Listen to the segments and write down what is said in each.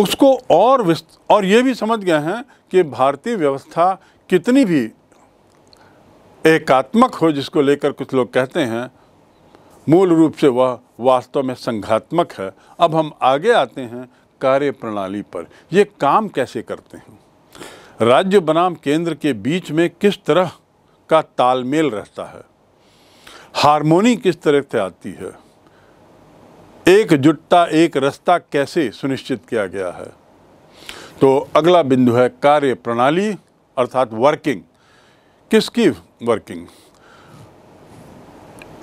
उसको और और ये भी समझ गए हैं कि भारतीय व्यवस्था कितनी भी एकात्मक हो जिसको लेकर कुछ लोग कहते हैं मूल रूप से वह वास्तव में संघात्मक है अब हम आगे आते हैं कार्य प्रणाली पर ये काम कैसे करते हैं राज्य बनाम केंद्र के बीच में किस तरह का तालमेल रहता है हारमोनी किस तरह से आती है एकजुटता एक रास्ता कैसे सुनिश्चित किया गया है तो अगला बिंदु है कार्य प्रणाली अर्थात वर्किंग किसकी वर्किंग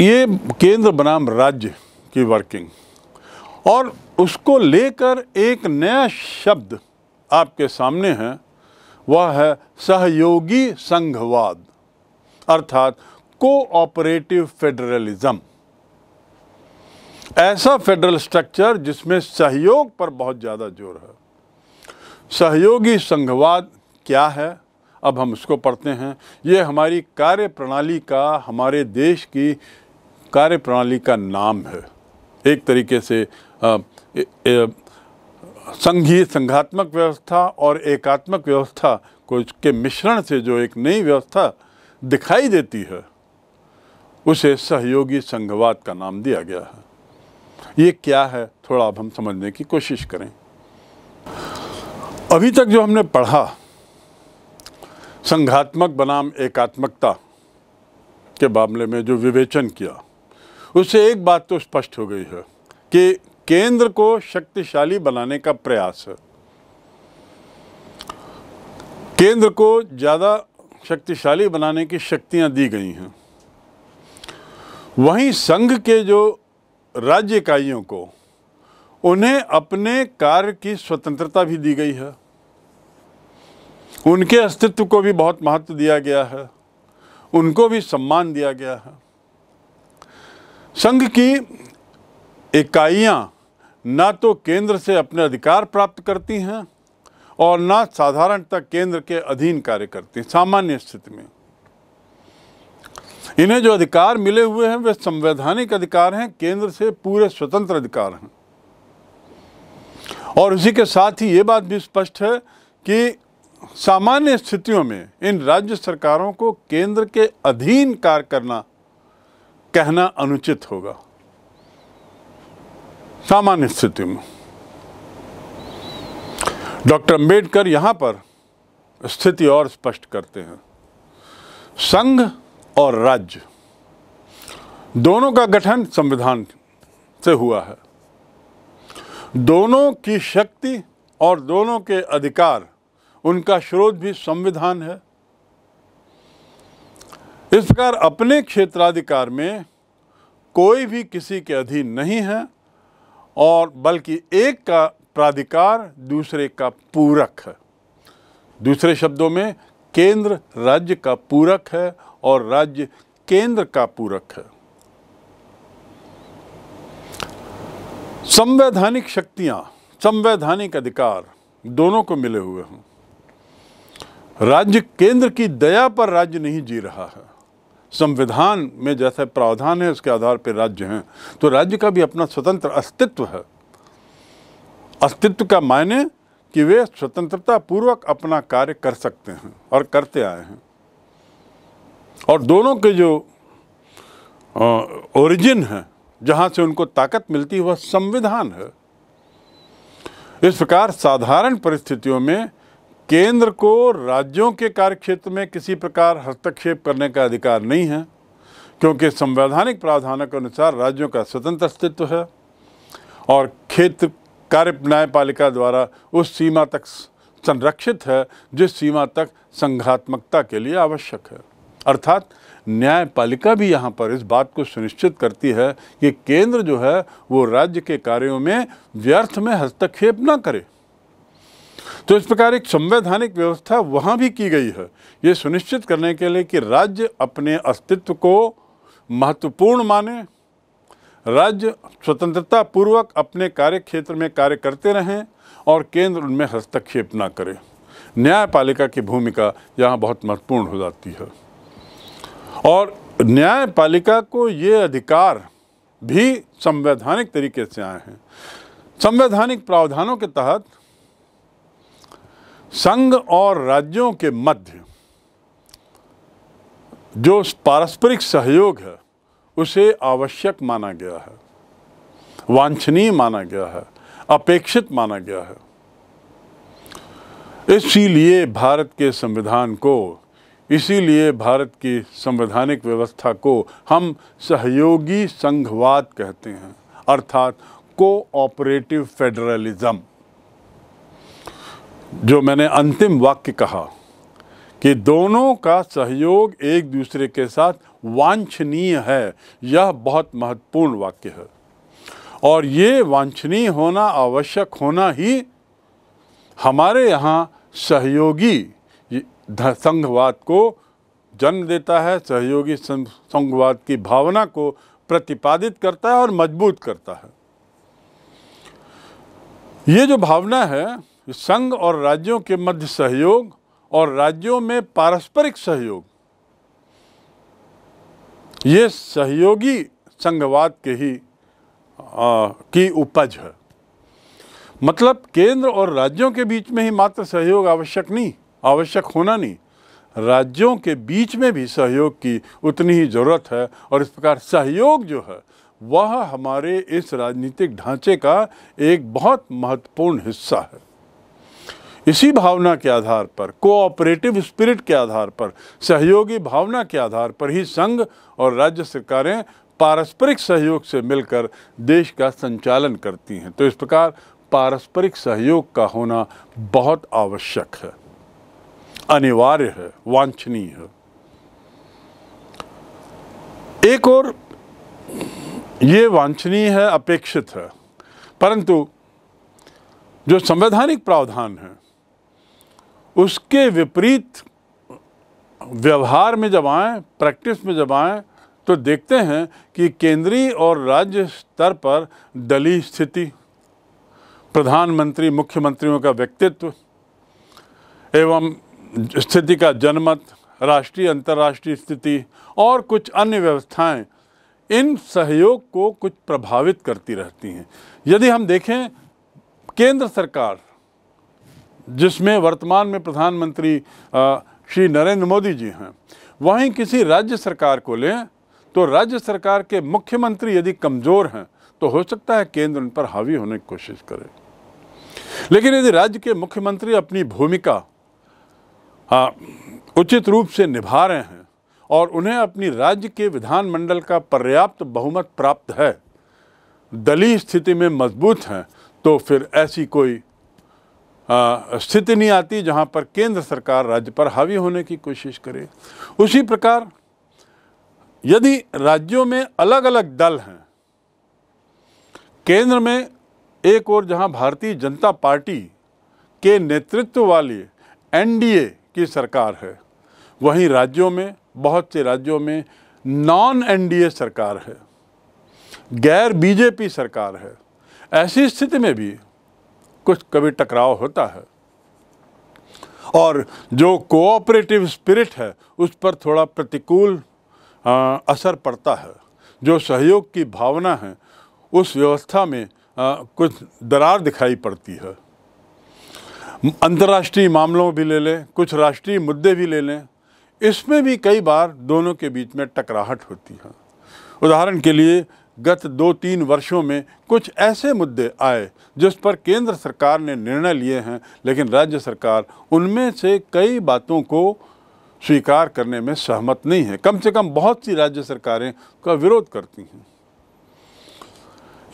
ये केंद्र बनाम राज्य की वर्किंग और उसको लेकर एक नया शब्द आपके सामने है वह है सहयोगी संघवाद अर्थात कोऑपरेटिव फेडरलिज्म ऐसा फेडरल स्ट्रक्चर जिसमें सहयोग पर बहुत ज़्यादा जोर है सहयोगी संघवाद क्या है अब हम उसको पढ़ते हैं ये हमारी कार्य प्रणाली का हमारे देश की कार्य प्रणाली का नाम है एक तरीके से संघीय संघात्मक व्यवस्था और एकात्मक व्यवस्था को के मिश्रण से जो एक नई व्यवस्था दिखाई देती है उसे सहयोगी संघवाद का नाम दिया गया है ये क्या है थोड़ा अब हम समझने की कोशिश करें अभी तक जो हमने पढ़ा संघात्मक बनाम एकात्मकता के मामले में जो विवेचन किया उससे एक बात तो स्पष्ट हो गई है कि केंद्र को शक्तिशाली बनाने का प्रयास है केंद्र को ज़्यादा शक्तिशाली बनाने की शक्तियां दी गई हैं वहीं संघ के जो राज्य इकाइयों को उन्हें अपने कार्य की स्वतंत्रता भी दी गई है उनके अस्तित्व को भी बहुत महत्व दिया गया है उनको भी सम्मान दिया गया है संघ की इकाइयां ना तो केंद्र से अपने अधिकार प्राप्त करती हैं और ना साधारणतः केंद्र के अधीन कार्य करती हैं सामान्य स्थिति में इन्हें जो अधिकार मिले हुए हैं वे संवैधानिक अधिकार हैं केंद्र से पूरे स्वतंत्र अधिकार हैं और उसी के साथ ही ये बात भी स्पष्ट है कि सामान्य स्थितियों में इन राज्य सरकारों को केंद्र के अधीन कार्य करना कहना अनुचित होगा सामान्य स्थिति में डॉक्टर अंबेडकर यहां पर स्थिति और स्पष्ट करते हैं संघ और राज्य दोनों का गठन संविधान से हुआ है दोनों की शक्ति और दोनों के अधिकार उनका स्रोत भी संविधान है इस प्रकार अपने क्षेत्राधिकार में कोई भी किसी के अधीन नहीं है और बल्कि एक का प्राधिकार दूसरे का पूरक है दूसरे शब्दों में केंद्र राज्य का पूरक है और राज्य केंद्र का पूरक है संवैधानिक शक्तियां संवैधानिक अधिकार दोनों को मिले हुए हैं राज्य केंद्र की दया पर राज्य नहीं जी रहा है संविधान में जैसे प्रावधान है उसके आधार पर राज्य हैं तो राज्य का भी अपना स्वतंत्र अस्तित्व है अस्तित्व का मायने कि वे स्वतंत्रता पूर्वक अपना कार्य कर सकते हैं और करते आए हैं और दोनों के जो ओरिजिन है जहाँ से उनको ताकत मिलती है वह संविधान है इस प्रकार साधारण परिस्थितियों में केंद्र को राज्यों के कार्यक्षेत्र में किसी प्रकार हस्तक्षेप करने का अधिकार नहीं है क्योंकि संवैधानिक प्रावधानों के अनुसार राज्यों का स्वतंत्र अस्तित्व है और क्षेत्र कार्य न्यायपालिका द्वारा उस सीमा तक संरक्षित है जिस सीमा तक संघात्मकता के लिए आवश्यक है अर्थात न्यायपालिका भी यहाँ पर इस बात को सुनिश्चित करती है कि केंद्र जो है वो राज्य के कार्यों में व्यर्थ में हस्तक्षेप ना करे तो इस प्रकार एक संवैधानिक व्यवस्था वहाँ भी की गई है ये सुनिश्चित करने के लिए कि राज्य अपने अस्तित्व को महत्वपूर्ण माने राज्य स्वतंत्रता पूर्वक अपने कार्य क्षेत्र में कार्य करते रहें और केंद्र उनमें हस्तक्षेप ना करे न्यायपालिका की भूमिका यहाँ बहुत महत्वपूर्ण हो जाती है और न्यायपालिका को ये अधिकार भी संवैधानिक तरीके से आए हैं संवैधानिक प्रावधानों के तहत संघ और राज्यों के मध्य जो पारस्परिक सहयोग है उसे आवश्यक माना गया है वांछनीय माना गया है अपेक्षित माना गया है इसीलिए भारत के संविधान को इसीलिए भारत की संवैधानिक व्यवस्था को हम सहयोगी संघवाद कहते हैं अर्थात कोऑपरेटिव फेडरलिज्म जो मैंने अंतिम वाक्य कहा कि दोनों का सहयोग एक दूसरे के साथ वांछनीय है यह बहुत महत्वपूर्ण वाक्य है और ये वांछनीय होना आवश्यक होना ही हमारे यहाँ सहयोगी संघवाद को जन्म देता है सहयोगी संघवाद की भावना को प्रतिपादित करता है और मजबूत करता है ये जो भावना है संघ और राज्यों के मध्य सहयोग और राज्यों में पारस्परिक सहयोग ये सहयोगी संघवाद के ही आ, की उपज है मतलब केंद्र और राज्यों के बीच में ही मात्र सहयोग आवश्यक नहीं आवश्यक होना नहीं राज्यों के बीच में भी सहयोग की उतनी ही ज़रूरत है और इस प्रकार सहयोग जो है वह हमारे इस राजनीतिक ढांचे का एक बहुत महत्वपूर्ण हिस्सा है इसी भावना के आधार पर कोऑपरेटिव स्पिरिट के आधार पर सहयोगी भावना के आधार पर ही संघ और राज्य सरकारें पारस्परिक सहयोग से मिलकर देश का संचालन करती हैं तो इस प्रकार पारस्परिक सहयोग का होना बहुत आवश्यक है अनिवार्य है वांछनीय है एक और ये वांछनीय है अपेक्षित है परंतु जो संवैधानिक प्रावधान है उसके विपरीत व्यवहार में जब आएँ प्रैक्टिस में जब आएँ तो देखते हैं कि केंद्रीय और राज्य स्तर पर दलीय स्थिति प्रधानमंत्री मुख्यमंत्रियों का व्यक्तित्व एवं स्थिति का जनमत राष्ट्रीय अंतर्राष्ट्रीय स्थिति और कुछ अन्य व्यवस्थाएं इन सहयोग को कुछ प्रभावित करती रहती हैं यदि हम देखें केंद्र सरकार जिसमें वर्तमान में प्रधानमंत्री श्री नरेंद्र मोदी जी हैं वहीं किसी राज्य सरकार को लें तो राज्य सरकार के मुख्यमंत्री यदि कमज़ोर हैं तो हो सकता है केंद्र उन पर हावी होने की कोशिश करे लेकिन यदि राज्य के मुख्यमंत्री अपनी भूमिका हाँ, उचित रूप से निभा रहे हैं और उन्हें अपनी राज्य के विधानमंडल का पर्याप्त बहुमत प्राप्त है दलीय स्थिति में मजबूत हैं तो फिर ऐसी कोई स्थिति नहीं आती जहां पर केंद्र सरकार राज्य पर हावी होने की कोशिश करे उसी प्रकार यदि राज्यों में अलग अलग दल हैं केंद्र में एक और जहां भारतीय जनता पार्टी के नेतृत्व वाली एनडीए की सरकार है वहीं राज्यों में बहुत से राज्यों में नॉन एनडीए सरकार है गैर बीजेपी सरकार है ऐसी स्थिति में भी कुछ कभी टकराव होता है और जो कोऑपरेटिव स्पिरिट है उस पर थोड़ा प्रतिकूल आ, असर पड़ता है जो सहयोग की भावना है उस व्यवस्था में आ, कुछ दरार दिखाई पड़ती है अंतर्राष्ट्रीय मामलों भी ले लें कुछ राष्ट्रीय मुद्दे भी ले लें इसमें भी कई बार दोनों के बीच में टकराहट होती है उदाहरण के लिए गत दो तीन वर्षों में कुछ ऐसे मुद्दे आए जिस पर केंद्र सरकार ने निर्णय लिए हैं लेकिन राज्य सरकार उनमें से कई बातों को स्वीकार करने में सहमत नहीं है कम से कम बहुत सी राज्य सरकारें का विरोध करती हैं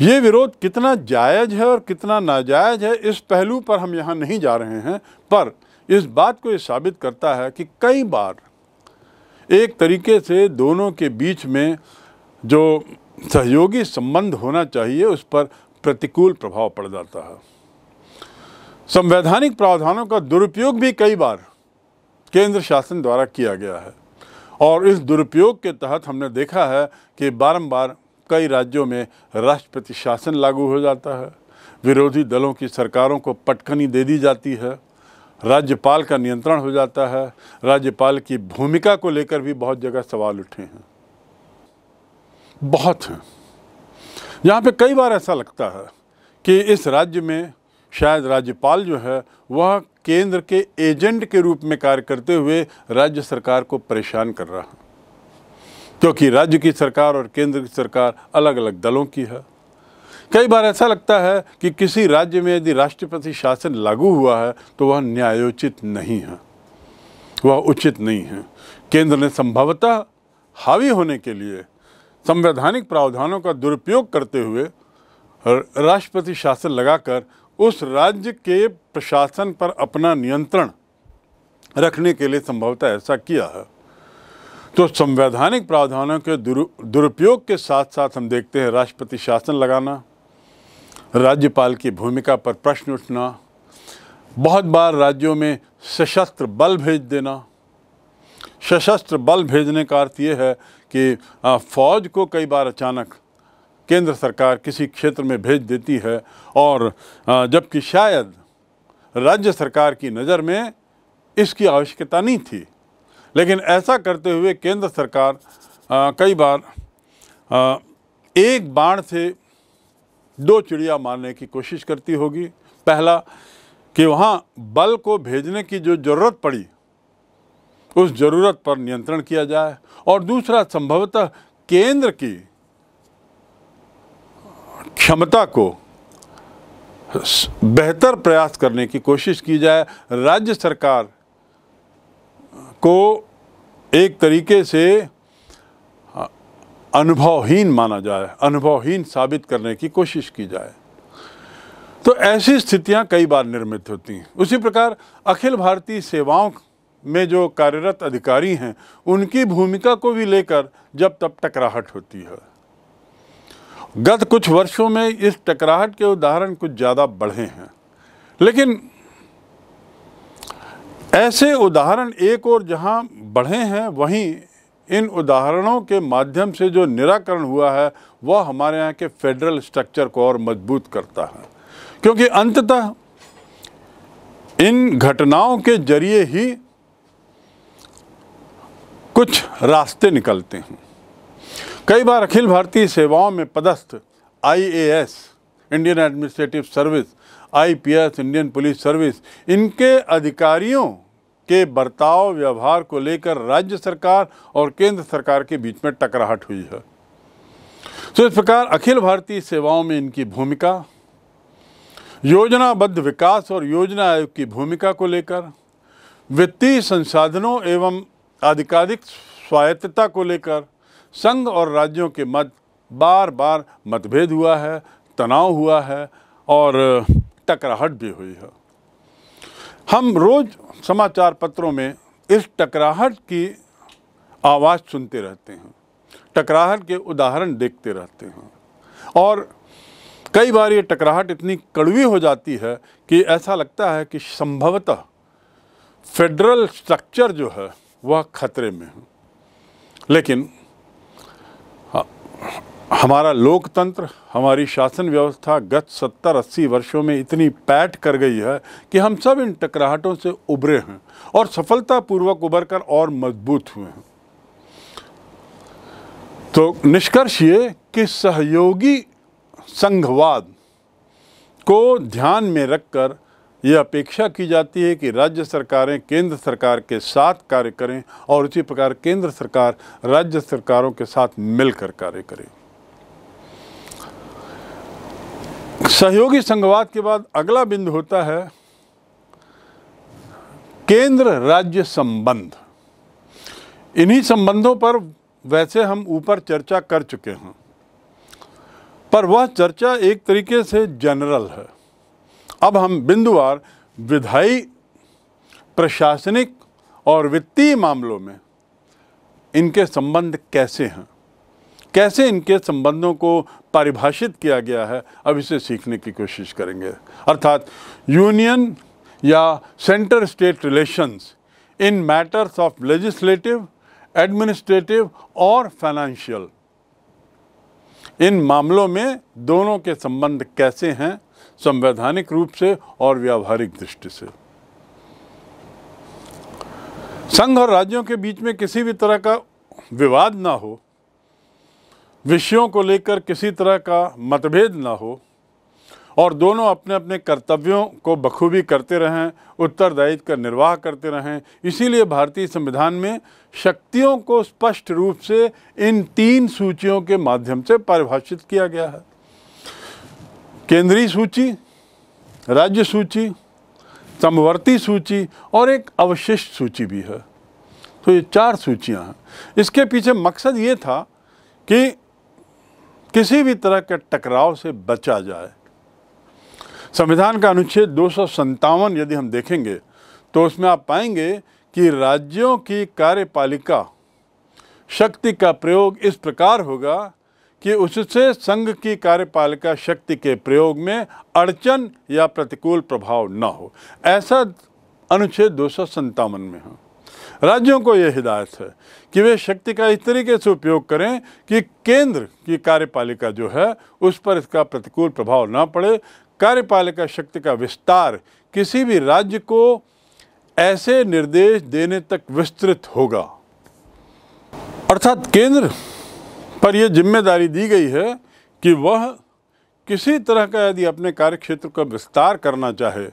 ये विरोध कितना जायज़ है और कितना नाजायज़ है इस पहलू पर हम यहाँ नहीं जा रहे हैं पर इस बात को ये साबित करता है कि कई बार एक तरीके से दोनों के बीच में जो सहयोगी संबंध होना चाहिए उस पर प्रतिकूल प्रभाव पड़ जाता है संवैधानिक प्रावधानों का दुरुपयोग भी कई बार केंद्र शासन द्वारा किया गया है और इस दुरुपयोग के तहत हमने देखा है कि बारंबार कई राज्यों में राष्ट्रपति शासन लागू हो जाता है विरोधी दलों की सरकारों को पटकनी दे दी जाती है राज्यपाल का नियंत्रण हो जाता है राज्यपाल की भूमिका को लेकर भी बहुत जगह सवाल उठे हैं बहुत हैं यहाँ पे कई बार ऐसा लगता है कि इस राज्य में शायद राज्यपाल जो है वह केंद्र के एजेंट के रूप में कार्य करते हुए राज्य सरकार को परेशान कर रहा है क्योंकि राज्य की सरकार और केंद्र की सरकार अलग अलग दलों की है कई बार ऐसा लगता है कि किसी राज्य में यदि राष्ट्रपति शासन लागू हुआ है तो वह न्यायोचित नहीं है वह उचित नहीं है केंद्र ने संभवतः हावी होने के लिए संवैधानिक प्रावधानों का दुरुपयोग करते हुए राष्ट्रपति शासन लगाकर उस राज्य के प्रशासन पर अपना नियंत्रण रखने के लिए संभवतः ऐसा किया है तो संवैधानिक प्रावधानों के दुरुपयोग के साथ साथ हम देखते हैं राष्ट्रपति शासन लगाना राज्यपाल की भूमिका पर प्रश्न उठना बहुत बार राज्यों में सशस्त्र बल भेज देना सशस्त्र बल भेजने का अर्थ ये है कि फौज को कई बार अचानक केंद्र सरकार किसी क्षेत्र में भेज देती है और जबकि शायद राज्य सरकार की नज़र में इसकी आवश्यकता नहीं थी लेकिन ऐसा करते हुए केंद्र सरकार आ, कई बार आ, एक बाण से दो चिड़िया मारने की कोशिश करती होगी पहला कि वहाँ बल को भेजने की जो ज़रूरत पड़ी उस ज़रूरत पर नियंत्रण किया जाए और दूसरा संभवतः केंद्र की क्षमता को बेहतर प्रयास करने की कोशिश की जाए राज्य सरकार को एक तरीके से अनुभवहीन माना जाए अनुभवहीन साबित करने की कोशिश की जाए तो ऐसी स्थितियां कई बार निर्मित होती हैं उसी प्रकार अखिल भारतीय सेवाओं में जो कार्यरत अधिकारी हैं उनकी भूमिका को भी लेकर जब तब टकराहट होती है गत कुछ वर्षों में इस टकराहट के उदाहरण कुछ ज़्यादा बढ़े हैं लेकिन ऐसे उदाहरण एक और जहां बढ़े हैं वहीं इन उदाहरणों के माध्यम से जो निराकरण हुआ है वह हमारे यहाँ के फेडरल स्ट्रक्चर को और मजबूत करता है क्योंकि अंततः इन घटनाओं के जरिए ही कुछ रास्ते निकलते हैं कई बार अखिल भारतीय सेवाओं में पदस्थ IAS Indian administrative service IPS Indian police service इनके अधिकारियों के बर्ताव व्यवहार को लेकर राज्य सरकार और केंद्र सरकार के बीच में टकराहट हुई है तो इस प्रकार अखिल भारतीय सेवाओं में इनकी भूमिका योजनाबद्ध विकास और योजना आयोग की भूमिका को लेकर वित्तीय संसाधनों एवं आधिकारिक स्वायत्तता को लेकर संघ और राज्यों के मध्य बार बार मतभेद हुआ है तनाव हुआ है और टकराहट भी हुई है हम रोज़ समाचार पत्रों में इस टकराहट की आवाज़ सुनते रहते हैं टकराहट के उदाहरण देखते रहते हैं और कई बार ये टकराहट इतनी कड़वी हो जाती है कि ऐसा लगता है कि संभवतः फेडरल स्ट्रक्चर जो है वह खतरे में है लेकिन हाँ, हमारा लोकतंत्र हमारी शासन व्यवस्था गत सत्तर अस्सी वर्षों में इतनी पैट कर गई है कि हम सब इन टकराहटों से उभरे हैं और सफलतापूर्वक उभर कर और मजबूत हुए हैं तो निष्कर्ष ये कि सहयोगी संघवाद को ध्यान में रखकर यह अपेक्षा की जाती है कि राज्य सरकारें केंद्र सरकार के साथ कार्य करें और उसी प्रकार केंद्र सरकार राज्य सरकारों के साथ मिलकर कार्य करें सहयोगी संघवाद के बाद अगला बिंदु होता है केंद्र राज्य संबंध इन्हीं संबंधों पर वैसे हम ऊपर चर्चा कर चुके हैं पर वह चर्चा एक तरीके से जनरल है अब हम बिंदुवार विधायी प्रशासनिक और वित्तीय मामलों में इनके संबंध कैसे हैं कैसे इनके संबंधों को परिभाषित किया गया है अब इसे सीखने की कोशिश करेंगे अर्थात यूनियन या centre state relations in matters of legislative administrative और फाइनेंशियल इन मामलों में दोनों के संबंध कैसे हैं संवैधानिक रूप से और व्यावहारिक दृष्टि से संघ और राज्यों के बीच में किसी भी तरह का विवाद ना हो विषयों को लेकर किसी तरह का मतभेद ना हो और दोनों अपने अपने कर्तव्यों को बखूबी करते रहें उत्तरदायित्व का निर्वाह करते रहें इसीलिए भारतीय संविधान में शक्तियों को स्पष्ट रूप से इन तीन सूचियों के माध्यम से परिभाषित किया गया है केंद्रीय सूची राज्य सूची समवर्ती सूची और एक अवशिष्ट सूची भी है तो ये चार सूचियां हैं इसके पीछे मकसद ये था कि किसी भी तरह के टकराव से बचा जाए संविधान का अनुच्छेद दो यदि हम देखेंगे तो उसमें आप पाएंगे कि राज्यों की कार्यपालिका शक्ति का प्रयोग इस प्रकार होगा कि उससे संघ की कार्यपालिका शक्ति के प्रयोग में अड़चन या प्रतिकूल प्रभाव न हो ऐसा अनुच्छेद दो में है राज्यों को ये हिदायत है कि वे शक्ति का इस तरीके से उपयोग करें कि केंद्र की कार्यपालिका जो है उस पर इसका प्रतिकूल प्रभाव ना पड़े कार्यपालिका शक्ति का विस्तार किसी भी राज्य को ऐसे निर्देश देने तक विस्तृत होगा अर्थात केंद्र पर यह जिम्मेदारी दी गई है कि वह किसी तरह का यदि अपने कार्यक्षेत्र का विस्तार करना चाहे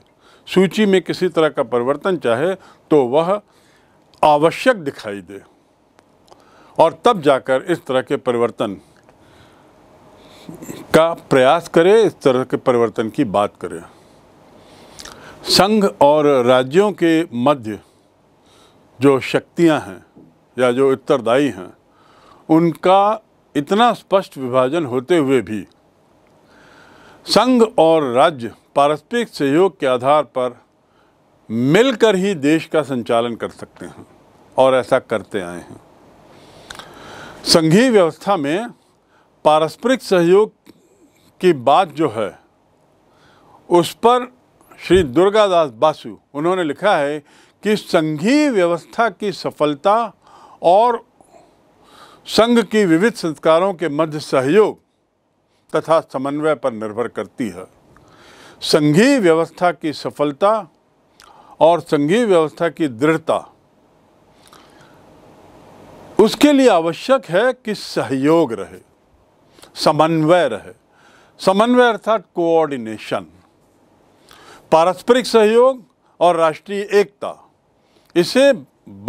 सूची में किसी तरह का परिवर्तन चाहे तो वह आवश्यक दिखाई दे और तब जाकर इस तरह के परिवर्तन का प्रयास करें इस तरह के परिवर्तन की बात करें संघ और राज्यों के मध्य जो शक्तियां हैं या जो उत्तरदायी हैं उनका इतना स्पष्ट विभाजन होते हुए भी संघ और राज्य पारस्परिक सहयोग के आधार पर मिलकर ही देश का संचालन कर सकते हैं और ऐसा करते आए हैं संघीय व्यवस्था में पारस्परिक सहयोग की बात जो है उस पर श्री दुर्गादास बासु उन्होंने लिखा है कि संघीय व्यवस्था की सफलता और संघ की विविध संस्कारों के मध्य सहयोग तथा समन्वय पर निर्भर करती है संघीय व्यवस्था की सफलता और संघीय व्यवस्था की दृढ़ता उसके लिए आवश्यक है कि सहयोग रहे समन्वय रहे समन्वय अर्थात कोऑर्डिनेशन पारस्परिक सहयोग और राष्ट्रीय एकता इसे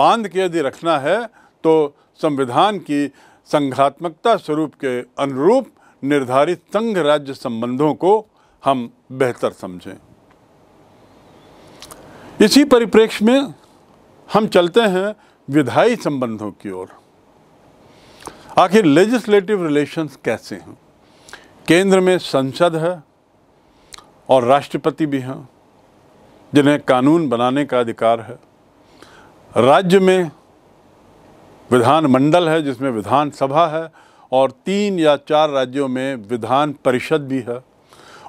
बांध के यदि रखना है तो संविधान की संघात्मकता स्वरूप के अनुरूप निर्धारित संघ राज्य संबंधों को हम बेहतर समझें इसी परिप्रेक्ष्य में हम चलते हैं विधायी संबंधों की ओर आखिर लेजिस्लेटिव रिलेशंस कैसे हैं केंद्र में संसद है और राष्ट्रपति भी हैं जिन्हें कानून बनाने का अधिकार है राज्य में विधानमंडल है जिसमें विधानसभा है और तीन या चार राज्यों में विधान परिषद भी है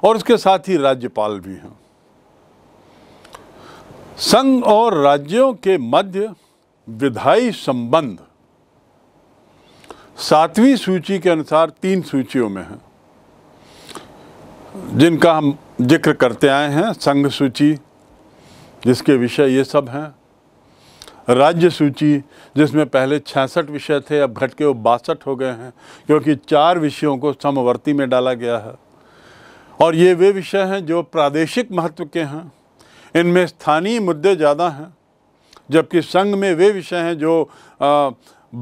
और उसके साथ ही राज्यपाल भी हैं संघ और राज्यों के मध्य विधायी संबंध सातवीं सूची के अनुसार तीन सूचियों में हैं जिनका हम जिक्र करते आए हैं संघ सूची जिसके विषय ये सब हैं राज्य सूची जिसमें पहले छियासठ विषय थे अब घट के वो बासठ हो गए हैं क्योंकि चार विषयों को समवर्ती में डाला गया है और ये वे विषय हैं जो प्रादेशिक महत्व के हैं इनमें स्थानीय मुद्दे ज़्यादा हैं जबकि संघ में वे विषय हैं जो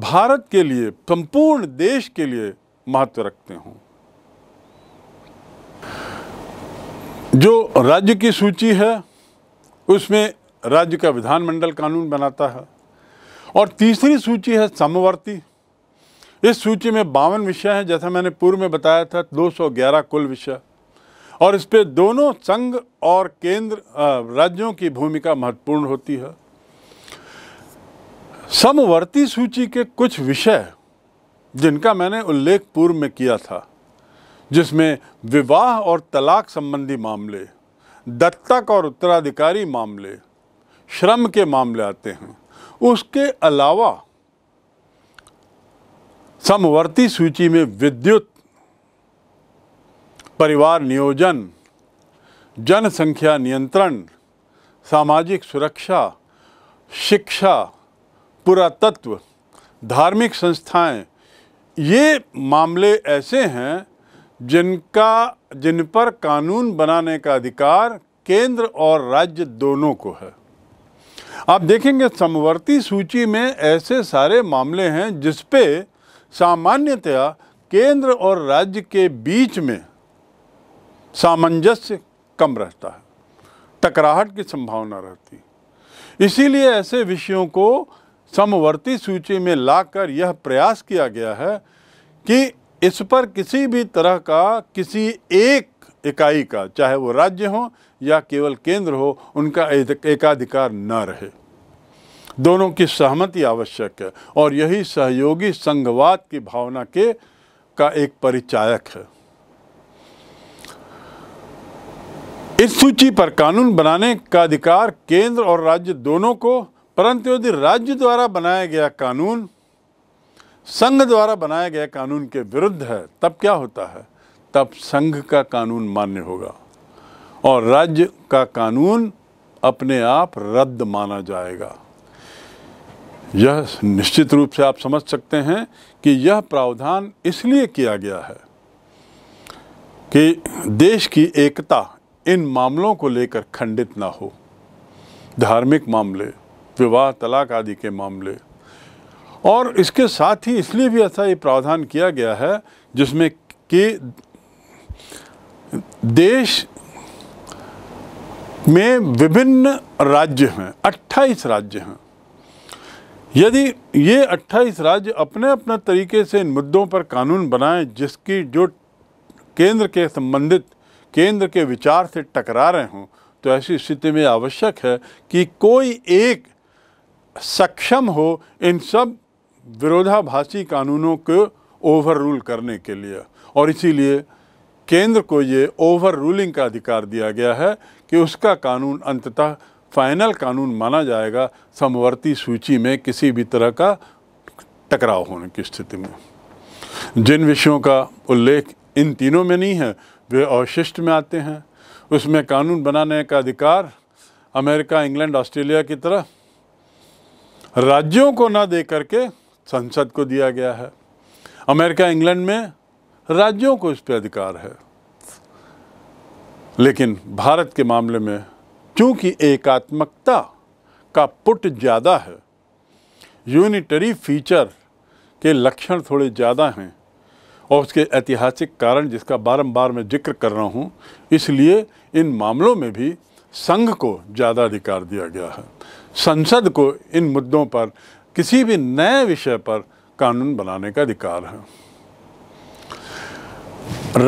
भारत के लिए संपूर्ण देश के लिए महत्व रखते हों जो राज्य की सूची है उसमें राज्य का विधानमंडल कानून बनाता है और तीसरी सूची है समवर्ती इस सूची में बावन विषय हैं जैसा मैंने पूर्व में बताया था 211 कुल विषय और इस पर दोनों संघ और केंद्र राज्यों की भूमिका महत्वपूर्ण होती है समवर्ती सूची के कुछ विषय जिनका मैंने उल्लेख पूर्व में किया था जिसमें विवाह और तलाक संबंधी मामले दत्तक और उत्तराधिकारी मामले श्रम के मामले आते हैं उसके अलावा समवर्ती सूची में विद्युत परिवार नियोजन जनसंख्या नियंत्रण सामाजिक सुरक्षा शिक्षा पुरातत्व धार्मिक संस्थाएं ये मामले ऐसे हैं जिनका जिन पर कानून बनाने का अधिकार केंद्र और राज्य दोनों को है आप देखेंगे समवर्ती सूची में ऐसे सारे मामले हैं जिस पे सामान्यतया केंद्र और राज्य के बीच में सामंजस्य कम रहता है टकराहट की संभावना रहती इसीलिए ऐसे विषयों को समवर्ती सूची में लाकर यह प्रयास किया गया है कि इस पर किसी भी तरह का किसी एक इकाई का चाहे वो राज्य हो या केवल केंद्र हो उनका एकाधिकार न रहे दोनों की सहमति आवश्यक है और यही सहयोगी संघवाद की भावना के का एक परिचायक है इस सूची पर कानून बनाने का अधिकार केंद्र और राज्य दोनों को परंतु यदि राज्य द्वारा बनाया गया कानून संघ द्वारा बनाया गया कानून के विरुद्ध है तब क्या होता है तब संघ का कानून मान्य होगा और राज्य का कानून अपने आप रद्द माना जाएगा यह निश्चित रूप से आप समझ सकते हैं कि यह प्रावधान इसलिए किया गया है कि देश की एकता इन मामलों को लेकर खंडित ना हो धार्मिक मामले विवाह तलाक आदि के मामले और इसके साथ ही इसलिए भी ऐसा ये प्रावधान किया गया है जिसमें कि देश में विभिन्न राज्य हैं 28 राज्य हैं यदि ये 28 राज्य अपने अपने तरीके से इन मुद्दों पर कानून बनाएं जिसकी जो केंद्र के संबंधित केंद्र के विचार से टकरा रहे हों तो ऐसी स्थिति में आवश्यक है कि कोई एक सक्षम हो इन सब विरोधाभासी कानूनों को ओवर रूल करने के लिए और इसीलिए केंद्र को ये ओवर रूलिंग का अधिकार दिया गया है कि उसका कानून अंततः फाइनल कानून माना जाएगा समवर्ती सूची में किसी भी तरह का टकराव होने की स्थिति में जिन विषयों का उल्लेख इन तीनों में नहीं है वे अवशिष्ट में आते हैं उसमें कानून बनाने का अधिकार अमेरिका इंग्लैंड ऑस्ट्रेलिया की तरह राज्यों को ना दे करके संसद को दिया गया है अमेरिका इंग्लैंड में राज्यों को इस पर अधिकार है लेकिन भारत के मामले में क्योंकि एकात्मकता का पुट ज़्यादा है यूनिटरी फीचर के लक्षण थोड़े ज़्यादा हैं और उसके ऐतिहासिक कारण जिसका बारंबार मैं जिक्र कर रहा हूँ इसलिए इन मामलों में भी संघ को ज़्यादा अधिकार दिया गया है संसद को इन मुद्दों पर किसी भी नए विषय पर कानून बनाने का अधिकार है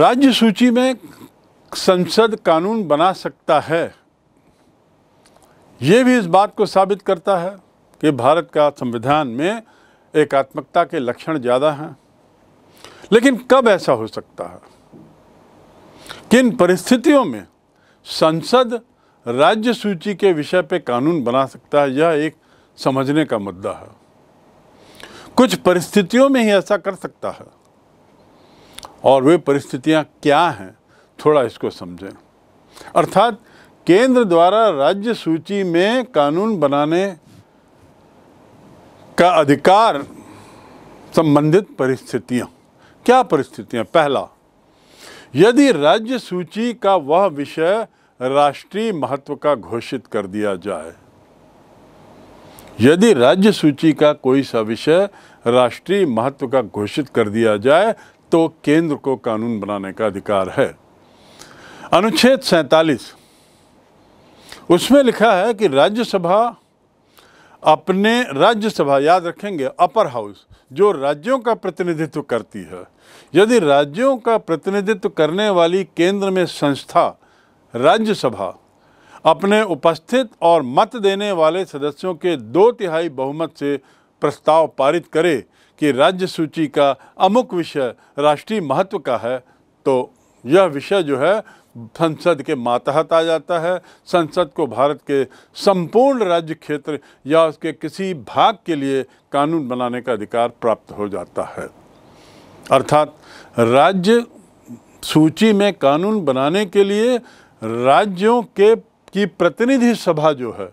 राज्य सूची में संसद कानून बना सकता है ये भी इस बात को साबित करता है कि भारत का संविधान में एकात्मकता के लक्षण ज़्यादा हैं लेकिन कब ऐसा हो सकता है किन परिस्थितियों में संसद राज्य सूची के विषय पर कानून बना सकता है यह एक समझने का मुद्दा है कुछ परिस्थितियों में ही ऐसा कर सकता है और वे परिस्थितियां क्या हैं थोड़ा इसको समझें अर्थात केंद्र द्वारा राज्य सूची में कानून बनाने का अधिकार संबंधित परिस्थितियां क्या परिस्थितियां पहला यदि राज्य सूची का वह विषय राष्ट्रीय महत्व का घोषित कर दिया जाए यदि राज्य सूची का कोई सा विषय राष्ट्रीय महत्व का घोषित कर दिया जाए तो केंद्र को कानून बनाने का अधिकार है अनुच्छेद सैतालीस उसमें लिखा है कि राज्यसभा अपने राज्यसभा याद रखेंगे अपर हाउस जो राज्यों का प्रतिनिधित्व करती है यदि राज्यों का प्रतिनिधित्व करने वाली केंद्र में संस्था राज्यसभा अपने उपस्थित और मत देने वाले सदस्यों के दो तिहाई बहुमत से प्रस्ताव पारित करे कि राज्य सूची का अमुक विषय राष्ट्रीय महत्व का है तो यह विषय जो है संसद के मातहत आ जाता है संसद को भारत के संपूर्ण राज्य क्षेत्र या उसके किसी भाग के लिए कानून बनाने का अधिकार प्राप्त हो जाता है अर्थात राज्य सूची में कानून बनाने के लिए राज्यों के की प्रतिनिधि सभा जो है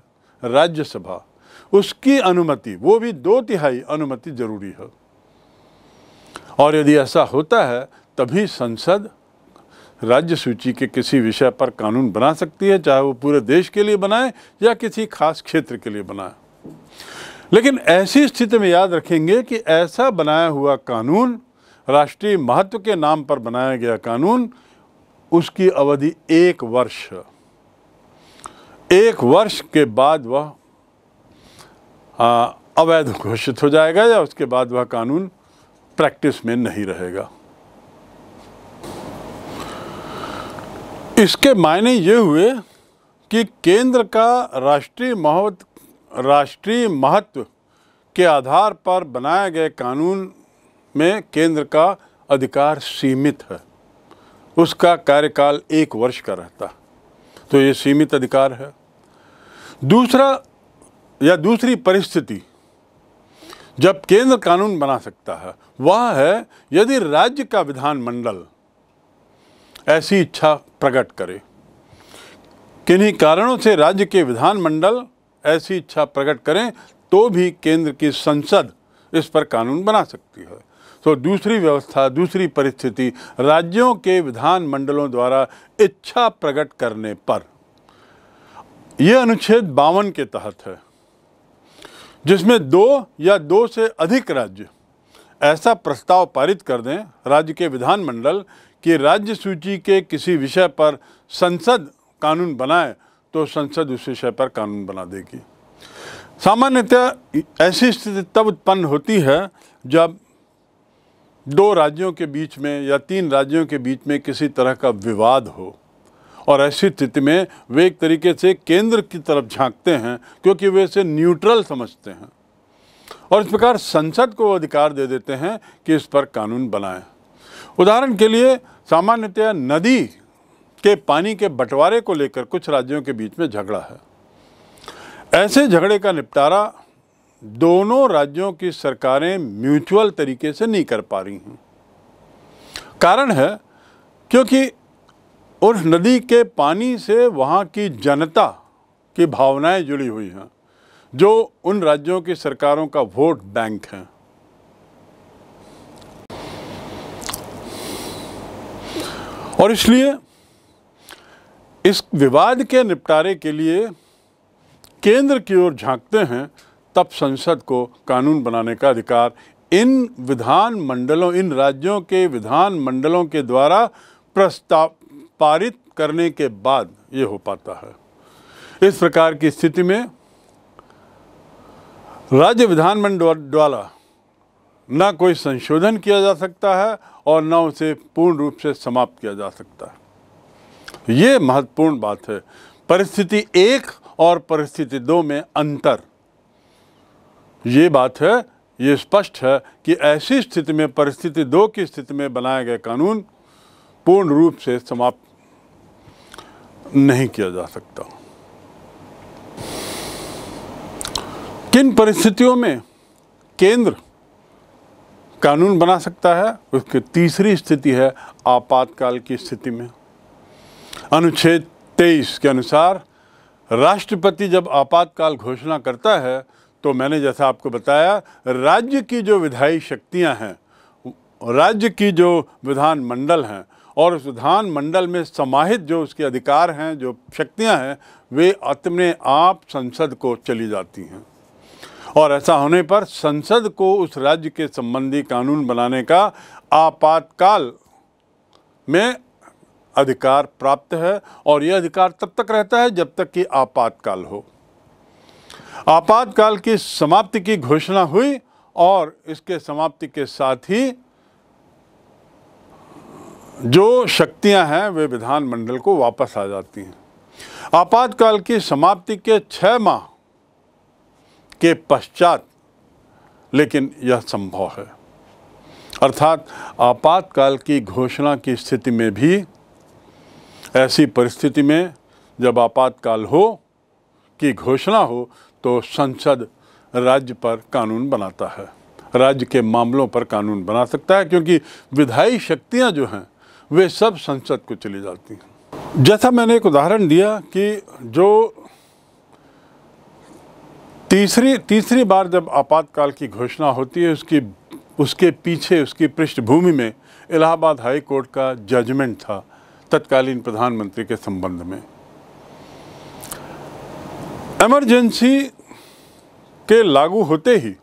राज्यसभा उसकी अनुमति वो भी दो तिहाई अनुमति जरूरी है और यदि ऐसा होता है तभी संसद राज्य सूची के किसी विषय पर कानून बना सकती है चाहे वो पूरे देश के लिए बनाए या किसी खास क्षेत्र के लिए बनाए लेकिन ऐसी स्थिति में याद रखेंगे कि ऐसा बनाया हुआ कानून राष्ट्रीय महत्व के नाम पर बनाया गया कानून उसकी अवधि एक वर्ष एक वर्ष के बाद वह अवैध घोषित हो जाएगा या उसके बाद वह कानून प्रैक्टिस में नहीं रहेगा इसके मायने ये हुए कि केंद्र का राष्ट्रीय महत्व राष्ट्रीय महत्व के आधार पर बनाए गए कानून में केंद्र का अधिकार सीमित है उसका कार्यकाल एक वर्ष का रहता तो ये सीमित अधिकार है दूसरा या दूसरी परिस्थिति जब केंद्र कानून बना सकता है वह है यदि राज्य का विधानमंडल ऐसी इच्छा प्रकट करे किन्हीं कारणों से राज्य के विधानमंडल ऐसी इच्छा प्रकट करें तो भी केंद्र की संसद इस पर कानून बना सकती है तो दूसरी व्यवस्था दूसरी परिस्थिति राज्यों के विधान मंडलों द्वारा इच्छा प्रकट करने पर यह अनुच्छेद बावन के तहत है जिसमें दो या दो से अधिक राज्य ऐसा प्रस्ताव पारित कर दें राज्य के विधानमंडल कि राज्य सूची के किसी विषय पर संसद कानून बनाए तो संसद उस विषय पर कानून बना देगी सामान्यतः ऐसी स्थिति तब उत्पन्न होती है जब दो राज्यों के बीच में या तीन राज्यों के बीच में किसी तरह का विवाद हो और ऐसी स्थिति में वे एक तरीके से केंद्र की तरफ झांकते हैं क्योंकि वे इसे न्यूट्रल समझते हैं और इस प्रकार संसद को अधिकार दे देते हैं कि इस पर कानून बनाएं उदाहरण के लिए सामान्यतया नदी के पानी के बंटवारे को लेकर कुछ राज्यों के बीच में झगड़ा है ऐसे झगड़े का निपटारा दोनों राज्यों की सरकारें म्यूचुअल तरीके से नहीं कर पा रही हैं कारण है क्योंकि उस नदी के पानी से वहाँ की जनता की भावनाएं जुड़ी हुई हैं जो उन राज्यों की सरकारों का वोट बैंक है और इसलिए इस विवाद के निपटारे के लिए केंद्र की ओर झांकते हैं तब संसद को कानून बनाने का अधिकार इन विधान मंडलों इन राज्यों के विधान मंडलों के द्वारा प्रस्ताव पारित करने के बाद ये हो पाता है इस प्रकार की स्थिति में राज्य विधानमंडल द्वारा ना कोई संशोधन किया जा सकता है और ना उसे पूर्ण रूप से समाप्त किया जा सकता है ये महत्वपूर्ण बात है परिस्थिति एक और परिस्थिति दो में अंतर ये बात है ये स्पष्ट है कि ऐसी स्थिति में परिस्थिति दो की स्थिति में बनाए गए कानून पूर्ण रूप से समाप्त नहीं किया जा सकता किन परिस्थितियों में केंद्र कानून बना सकता है उसकी तीसरी स्थिति है आपातकाल की स्थिति में अनुच्छेद 23 के अनुसार राष्ट्रपति जब आपातकाल घोषणा करता है तो मैंने जैसा आपको बताया राज्य की जो विधायी शक्तियां हैं राज्य की जो विधानमंडल हैं और उस विधानमंडल में समाहित जो उसके अधिकार हैं जो शक्तियां हैं वे अपने आप संसद को चली जाती हैं और ऐसा होने पर संसद को उस राज्य के संबंधी कानून बनाने का आपातकाल में अधिकार प्राप्त है और यह अधिकार तब तक रहता है जब तक कि आपातकाल हो आपातकाल की समाप्ति की घोषणा हुई और इसके समाप्ति के साथ ही जो शक्तियां हैं वे विधानमंडल को वापस आ जाती हैं आपातकाल की समाप्ति के छः माह के पश्चात लेकिन यह संभव है अर्थात आपातकाल की घोषणा की स्थिति में भी ऐसी परिस्थिति में जब आपातकाल हो की घोषणा हो तो संसद राज्य पर कानून बनाता है राज्य के मामलों पर कानून बना सकता है क्योंकि विधायी शक्तियां जो हैं वे सब संसद को चली जाती हैं जैसा मैंने एक उदाहरण दिया कि जो तीसरी तीसरी बार जब आपातकाल की घोषणा होती है उसकी उसके पीछे उसकी पृष्ठभूमि में इलाहाबाद हाई कोर्ट का जजमेंट था तत्कालीन प्रधानमंत्री के संबंध में एमरजेंसी के लागू होते ही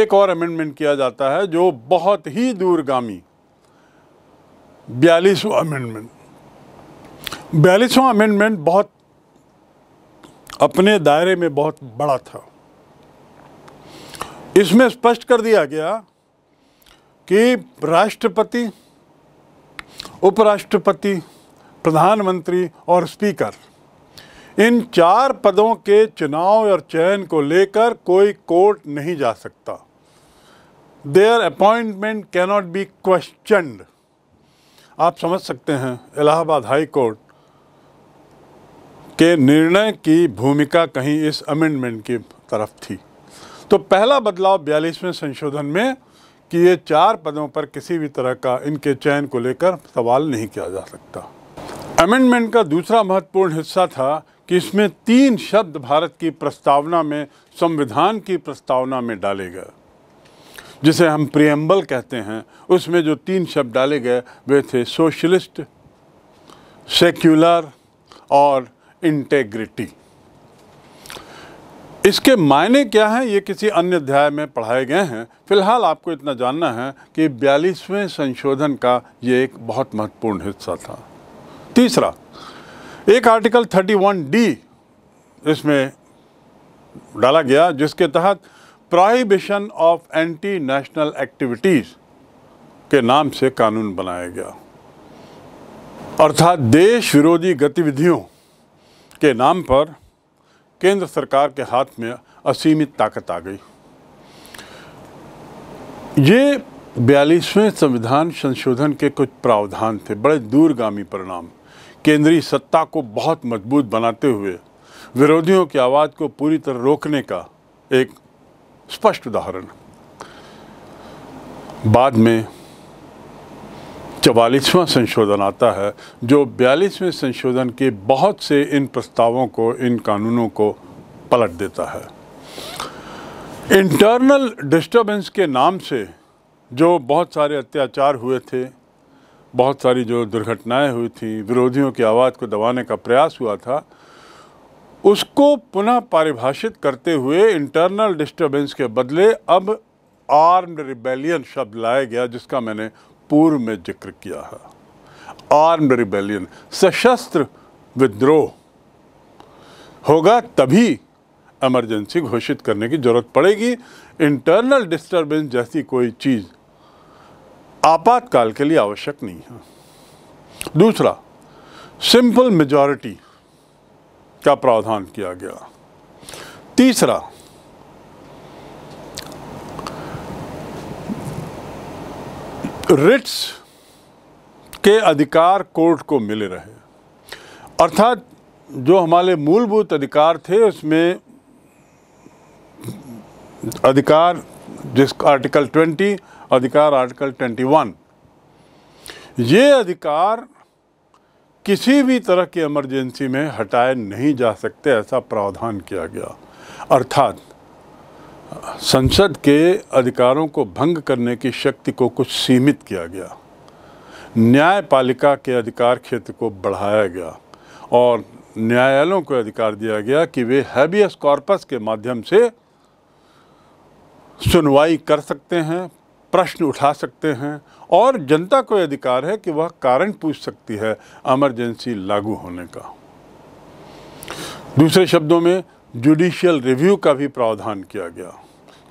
एक और अमेंडमेंट किया जाता है जो बहुत ही दूरगामी बयालीसवा अमेंडमेंट बयालीसवा अमेंडमेंट बहुत अपने दायरे में बहुत बड़ा था इसमें स्पष्ट कर दिया गया कि राष्ट्रपति उपराष्ट्रपति प्रधानमंत्री और स्पीकर इन चार पदों के चुनाव और चयन को लेकर कोई कोर्ट नहीं जा सकता their appointment cannot be question आप समझ सकते हैं इलाहाबाद हाई कोर्ट के निर्णय की भूमिका कहीं इस अमेंडमेंट की तरफ थी तो पहला बदलाव बयालीसवें संशोधन में कि ये चार पदों पर किसी भी तरह का इनके चयन को लेकर सवाल नहीं किया जा सकता अमेंडमेंट का दूसरा महत्वपूर्ण हिस्सा था कि इसमें तीन शब्द भारत की प्रस्तावना में संविधान की प्रस्तावना में डाले गए जिसे हम प्रियम्बल कहते हैं उसमें जो तीन शब्द डाले गए वे थे सोशलिस्ट सेक्युलर और इंटेग्रिटी इसके मायने क्या हैं ये किसी अन्य अध्याय में पढ़ाए गए हैं फिलहाल आपको इतना जानना है कि बयालीसवें संशोधन का ये एक बहुत महत्वपूर्ण हिस्सा था तीसरा एक आर्टिकल 31 डी इसमें डाला गया जिसके तहत prohibition of anti national activities के नाम से कानून बनाया गया अर्थात देश विरोधी गतिविधियों के नाम पर केंद्र सरकार के हाथ में असीमित ताकत आ गई ये बयालीसवें संविधान संशोधन के कुछ प्रावधान थे बड़े दूरगामी परिणाम केंद्रीय सत्ता को बहुत मजबूत बनाते हुए विरोधियों की आवाज़ को पूरी तरह रोकने का एक स्पष्ट उदाहरण बाद में चवालीसवां संशोधन आता है जो बयालीसवें संशोधन के बहुत से इन प्रस्तावों को इन कानूनों को पलट देता है इंटरनल डिस्टरबेंस के नाम से जो बहुत सारे अत्याचार हुए थे बहुत सारी जो दुर्घटनाएं हुई थी विरोधियों की आवाज़ को दबाने का प्रयास हुआ था उसको पुनः परिभाषित करते हुए इंटरनल डिस्टरबेंस के बदले अब आर्म्ड रिबेलियन शब्द लाया गया जिसका मैंने पूर्व में जिक्र किया है आर्म्ड रिबेलियन सशस्त्र विद्रोह होगा तभी इमरजेंसी घोषित करने की ज़रूरत पड़ेगी इंटरनल डिस्टरबेंस जैसी कोई चीज़ आपातकाल के लिए आवश्यक नहीं है दूसरा सिंपल मेजॉरिटी का प्रावधान किया गया तीसरा रिट्स के अधिकार कोर्ट को मिले रहे अर्थात जो हमारे मूलभूत अधिकार थे उसमें अधिकार जिस आर्टिकल ट्वेंटी अधिकार आर्टिकल 21 ये अधिकार किसी भी तरह की इमरजेंसी में हटाए नहीं जा सकते ऐसा प्रावधान किया गया अर्थात संसद के अधिकारों को भंग करने की शक्ति को कुछ सीमित किया गया न्यायपालिका के अधिकार क्षेत्र को बढ़ाया गया और न्यायालयों को अधिकार दिया गया कि वे हैबियस कॉर्पस के माध्यम से सुनवाई कर सकते हैं प्रश्न उठा सकते हैं और जनता को अधिकार है कि वह कारण पूछ सकती है एमरजेंसी लागू होने का दूसरे शब्दों में जुडिशियल रिव्यू का भी प्रावधान किया गया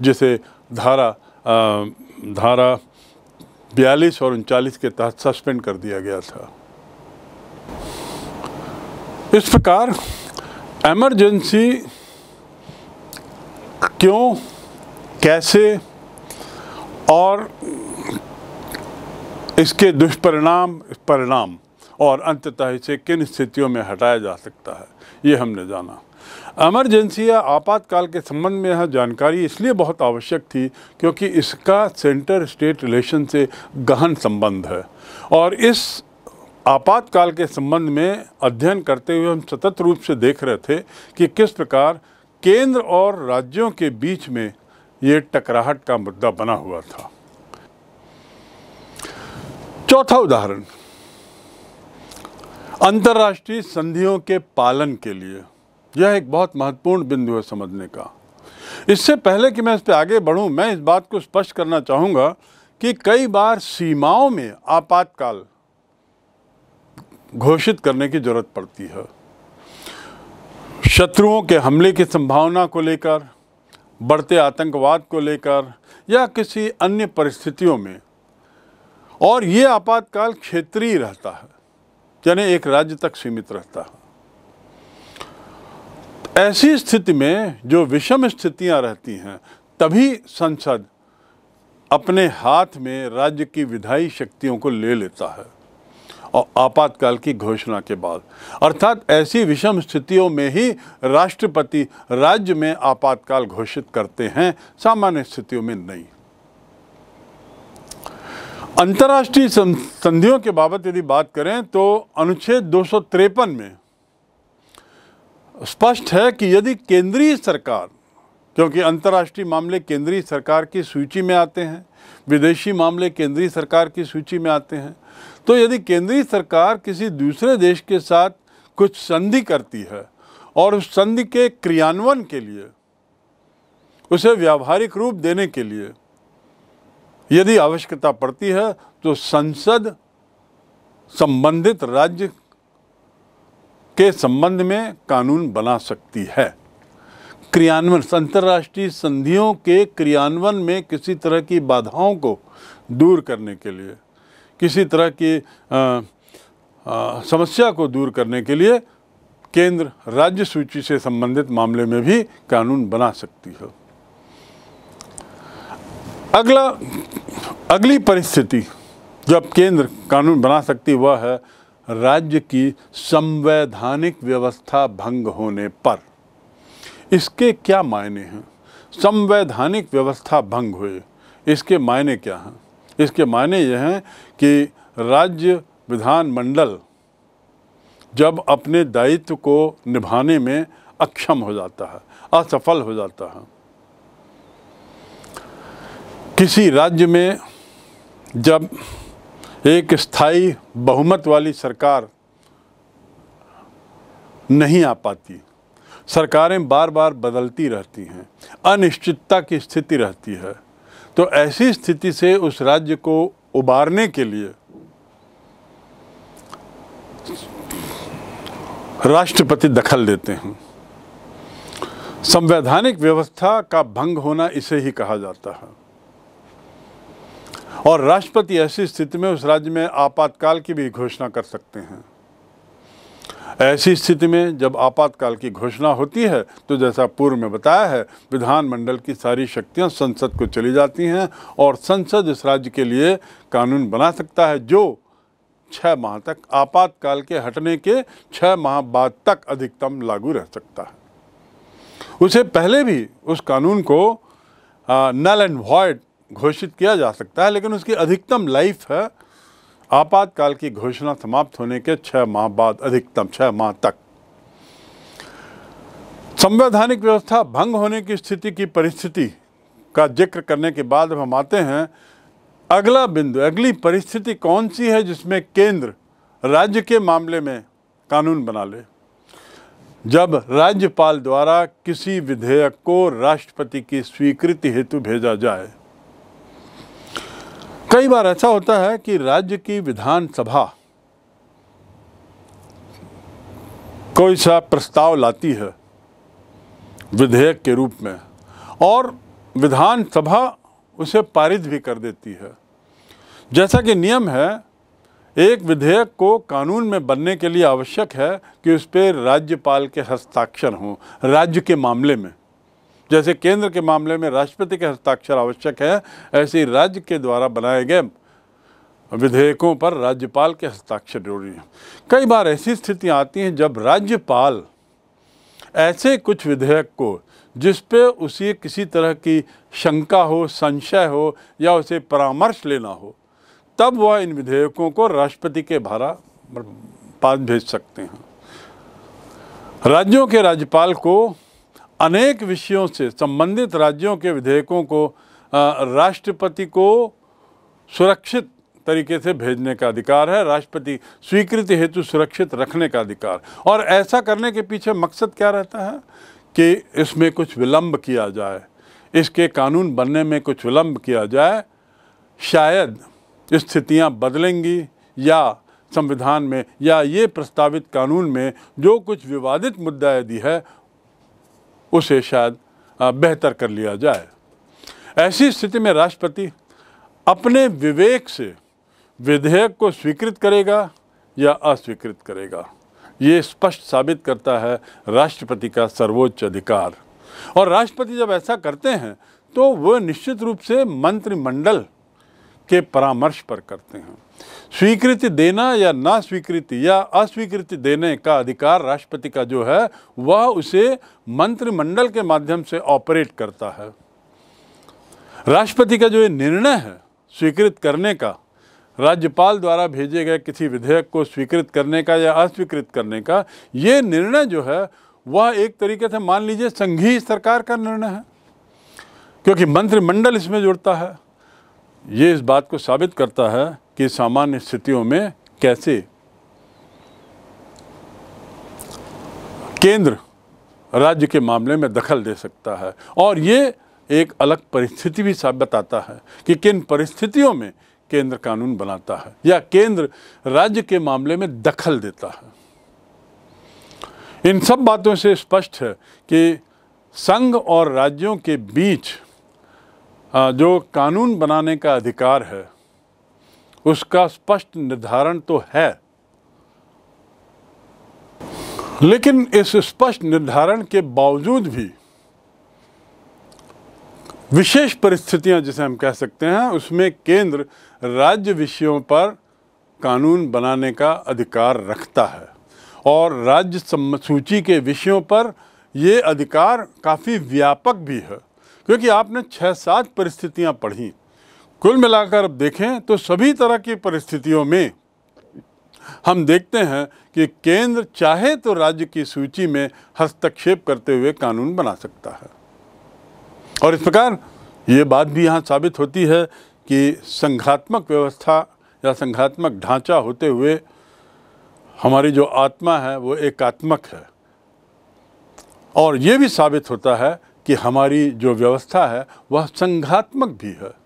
जिसे धारा आ, धारा बयालीस और उनचालीस के तहत सस्पेंड कर दिया गया था इस प्रकार एमरजेंसी क्यों कैसे और इसके दुष्परिणाम परिणाम और अंततः इसे किन स्थितियों में हटाया जा सकता है ये हमने जाना एमरजेंसी या आपातकाल के संबंध में यह जानकारी इसलिए बहुत आवश्यक थी क्योंकि इसका सेंटर स्टेट रिलेशन से गहन संबंध है और इस आपातकाल के संबंध में अध्ययन करते हुए हम सतत रूप से देख रहे थे कि किस प्रकार केंद्र और राज्यों के बीच में ये टकराहट का मुद्दा बना हुआ था चौथा उदाहरण अंतर्राष्ट्रीय संधियों के पालन के लिए यह एक बहुत महत्वपूर्ण बिंदु है समझने का इससे पहले कि मैं इस पर आगे बढ़ूं मैं इस बात को स्पष्ट करना चाहूंगा कि कई बार सीमाओं में आपातकाल घोषित करने की ज़रूरत पड़ती है शत्रुओं के हमले की संभावना को लेकर बढ़ते आतंकवाद को लेकर या किसी अन्य परिस्थितियों में और ये आपातकाल क्षेत्रीय रहता है यानी एक राज्य तक सीमित रहता है ऐसी स्थिति में जो विषम स्थितियां रहती हैं तभी संसद अपने हाथ में राज्य की विधायी शक्तियों को ले लेता है और आपातकाल की घोषणा के बाद अर्थात ऐसी विषम स्थितियों में ही राष्ट्रपति राज्य में आपातकाल घोषित करते हैं सामान्य स्थितियों में नहीं अंतर्राष्ट्रीय संधियों के बाबत यदि बात करें तो अनुच्छेद दो में स्पष्ट है कि यदि केंद्रीय सरकार क्योंकि अंतर्राष्ट्रीय मामले केंद्रीय सरकार की सूची में आते हैं विदेशी मामले केंद्रीय सरकार की सूची में आते हैं तो यदि केंद्रीय सरकार किसी दूसरे देश के साथ कुछ संधि करती है और उस संधि के क्रियान्वयन के लिए उसे व्यावहारिक रूप देने के लिए यदि आवश्यकता पड़ती है तो संसद संबंधित राज्य के संबंध में कानून बना सकती है क्रियान्वयन अंतर्राष्ट्रीय संधियों के क्रियान्वयन में किसी तरह की बाधाओं को दूर करने के लिए किसी तरह की आ, आ, समस्या को दूर करने के लिए केंद्र राज्य सूची से संबंधित मामले में भी कानून बना सकती है अगला अगली परिस्थिति जब केंद्र कानून बना सकती वह है राज्य की संवैधानिक व्यवस्था भंग होने पर इसके क्या मायने हैं संवैधानिक व्यवस्था भंग हुए इसके मायने क्या हैं इसके मायने यह हैं कि राज्य विधानमंडल जब अपने दायित्व को निभाने में अक्षम हो जाता है असफल हो जाता है किसी राज्य में जब एक स्थायी बहुमत वाली सरकार नहीं आ पाती सरकारें बार बार बदलती रहती हैं अनिश्चितता की स्थिति रहती है तो ऐसी स्थिति से उस राज्य को उबारने के लिए राष्ट्रपति दखल देते हैं संवैधानिक व्यवस्था का भंग होना इसे ही कहा जाता है और राष्ट्रपति ऐसी स्थिति में उस राज्य में आपातकाल की भी घोषणा कर सकते हैं ऐसी स्थिति में जब आपातकाल की घोषणा होती है तो जैसा पूर्व में बताया है विधानमंडल की सारी शक्तियां संसद को चली जाती हैं और संसद इस राज्य के लिए कानून बना सकता है जो छः माह तक आपातकाल के हटने के छः माह बाद तक अधिकतम लागू रह सकता है उसे पहले भी उस कानून को नल एंड वॉयड घोषित किया जा सकता है लेकिन उसकी अधिकतम लाइफ है आपातकाल की घोषणा समाप्त होने के छह माह बाद अधिकतम छह माह तक संवैधानिक व्यवस्था भंग होने की स्थिति की परिस्थिति का जिक्र करने के बाद हम आते हैं अगला बिंदु अगली परिस्थिति कौन सी है जिसमें केंद्र राज्य के मामले में कानून बना ले जब राज्यपाल द्वारा किसी विधेयक को राष्ट्रपति की स्वीकृति हेतु भेजा जाए कई बार ऐसा होता है कि राज्य की विधानसभा कोई सा प्रस्ताव लाती है विधेयक के रूप में और विधानसभा उसे पारित भी कर देती है जैसा कि नियम है एक विधेयक को कानून में बनने के लिए आवश्यक है कि उस पर राज्यपाल के हस्ताक्षर हों राज्य के मामले में जैसे केंद्र के मामले में राष्ट्रपति के हस्ताक्षर आवश्यक है ऐसे ही राज्य के द्वारा बनाए गए विधेयकों पर राज्यपाल के हस्ताक्षर जरूरी हैं कई बार ऐसी स्थितियां आती हैं जब राज्यपाल ऐसे कुछ विधेयक को जिस पे उसे किसी तरह की शंका हो संशय हो या उसे परामर्श लेना हो तब वह इन विधेयकों को राष्ट्रपति के भारा पास भेज सकते हैं राज्यों के राज्यपाल को अनेक विषयों से संबंधित राज्यों के विधेयकों को राष्ट्रपति को सुरक्षित तरीके से भेजने का अधिकार है राष्ट्रपति स्वीकृति हेतु सुरक्षित रखने का अधिकार और ऐसा करने के पीछे मकसद क्या रहता है कि इसमें कुछ विलंब किया जाए इसके कानून बनने में कुछ विलंब किया जाए शायद स्थितियां बदलेंगी या संविधान में या ये प्रस्तावित कानून में जो कुछ विवादित मुद्दा यदि है उसे शायद बेहतर कर लिया जाए ऐसी स्थिति में राष्ट्रपति अपने विवेक से विधेयक को स्वीकृत करेगा या अस्वीकृत करेगा ये स्पष्ट साबित करता है राष्ट्रपति का सर्वोच्च अधिकार और राष्ट्रपति जब ऐसा करते हैं तो वह निश्चित रूप से मंत्रिमंडल के परामर्श पर करते हैं स्वीकृति देना या ना स्वीकृति या अस्वीकृति देने का अधिकार राष्ट्रपति का जो है वह उसे मंत्रिमंडल के माध्यम से ऑपरेट करता है राष्ट्रपति का जो ये निर्णय है स्वीकृत करने का राज्यपाल द्वारा भेजे गए किसी विधेयक को स्वीकृत करने का या अस्वीकृत करने का ये निर्णय जो है वह एक तरीके से मान लीजिए संघीय सरकार का निर्णय है क्योंकि मंत्रिमंडल इसमें जुड़ता है ये इस बात को साबित करता है कि सामान्य स्थितियों में कैसे केंद्र राज्य के मामले में दखल दे सकता है और ये एक अलग परिस्थिति भी साफ बताता है कि किन परिस्थितियों में केंद्र कानून बनाता है या केंद्र राज्य के मामले में दखल देता है इन सब बातों से स्पष्ट है कि संघ और राज्यों के बीच जो कानून बनाने का अधिकार है उसका स्पष्ट निर्धारण तो है लेकिन इस स्पष्ट निर्धारण के बावजूद भी विशेष परिस्थितियां जिसे हम कह सकते हैं उसमें केंद्र राज्य विषयों पर कानून बनाने का अधिकार रखता है और राज्य सूची के विषयों पर ये अधिकार काफ़ी व्यापक भी है क्योंकि आपने छः सात परिस्थितियां पढ़ी कुल मिलाकर अब देखें तो सभी तरह की परिस्थितियों में हम देखते हैं कि केंद्र चाहे तो राज्य की सूची में हस्तक्षेप करते हुए कानून बना सकता है और इस प्रकार ये बात भी यहाँ साबित होती है कि संघात्मक व्यवस्था या संघात्मक ढांचा होते हुए हमारी जो आत्मा है वो एकात्मक है और ये भी साबित होता है कि हमारी जो व्यवस्था है वह संघात्मक भी है